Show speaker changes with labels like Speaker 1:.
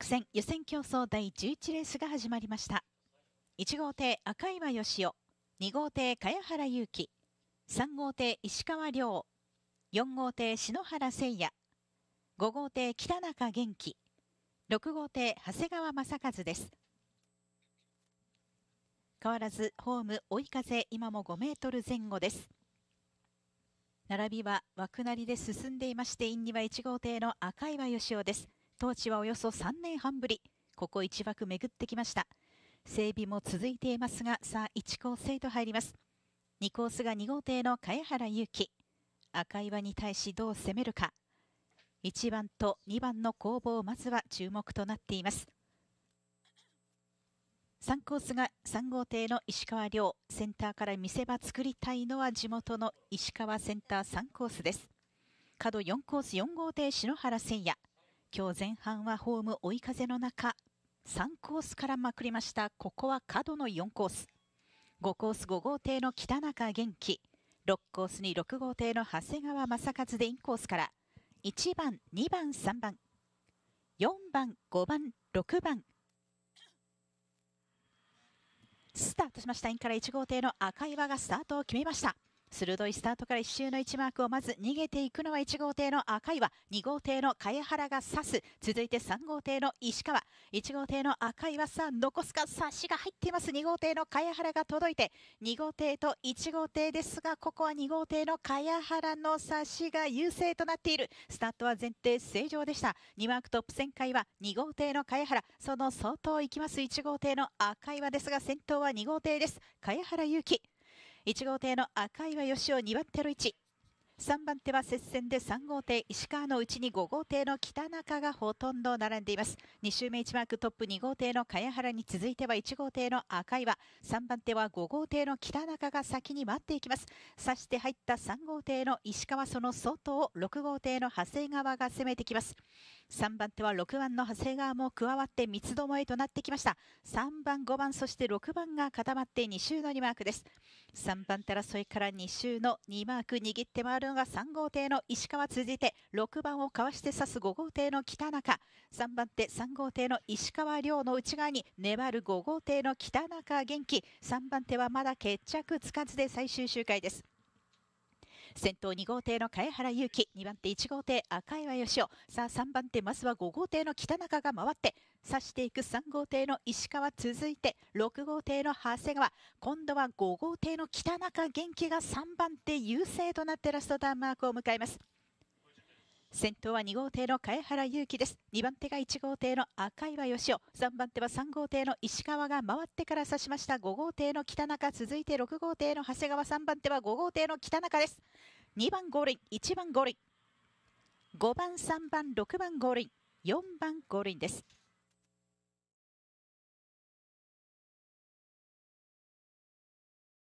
Speaker 1: 直線予選競争第11レースが始まりました1号艇赤岩義雄2号艇茅原祐樹3号艇石川亮4号艇篠原誠也5号艇北中元気6号艇長谷川正和です変わらずホーム追い風今も5メートル前後です並びは枠なりで進んでいましてインには1号艇の赤岩義雄です当地はおよそ3年半ぶりここ一枠巡ってきました整備も続いていますがさあ1コースへと入ります2コースが2号艇の茅原祐希赤岩に対しどう攻めるか1番と2番の攻防まずは注目となっています3コースが3号艇の石川遼センターから見せ場作りたいのは地元の石川センター3コースです角4コース4号艇篠原誠也今日前半はホーム追い風の中3コースからまくりましたここは角の4コース5コース5号艇の北中元気6コースに6号艇の長谷川正和でインコースから1番2番3番4番5番6番スタートしましたインから1号艇の赤岩がスタートを決めました鋭いスタートから1周の1マークをまず逃げていくのは1号艇の赤岩2号艇の茅原が刺す続いて3号艇の石川1号艇の赤岩さあ残すか差しが入っています2号艇の茅原が届いて2号艇と1号艇ですがここは2号艇の茅原の差しが優勢となっているスタートは前提正常でした2マークトップ旋回は2号艇の茅原その相当いきます1号艇の赤岩ですが先頭は2号艇です茅原勇樹1号艇の赤岩義雄2番手の位置。3番手は接戦で3号艇石川のうちに5号艇の北中がほとんど並んでいます2周目1マークトップ2号艇の茅原に続いては1号艇の赤岩3番手は5号艇の北中が先に待っていきますそして入った3号艇の石川その外を6号艇の長谷川が攻めてきます3番手は6番の長谷川も加わって三つどもえとなってきました3番5番そして6番が固まって2周の2マークです3番手争いから2周の2マーク握って回る分は3号艇の石川通じて6番をかわして指す5号艇の北中3番手3号艇の石川亮の内側に粘る5号艇の北中元気3番手はまだ決着つかずで最終周回です。先頭2号艇の茅原祐希2番手1号艇赤岩義雄さあ3番手まずは5号艇の北中が回って指していく3号艇の石川続いて6号艇の長谷川今度は5号艇の北中元気が3番手優勢となってラストターンマークを迎えます。先頭は2号艇の茅原祐希です2番手が1号艇の赤岩義雄3番手は3号艇の石川が回ってから刺しました5号艇の北中続いて6号艇の長谷川3番手は5号艇の北中です2番ゴールイン1番ゴールイン5番3番6番ゴールイン4番ゴールインです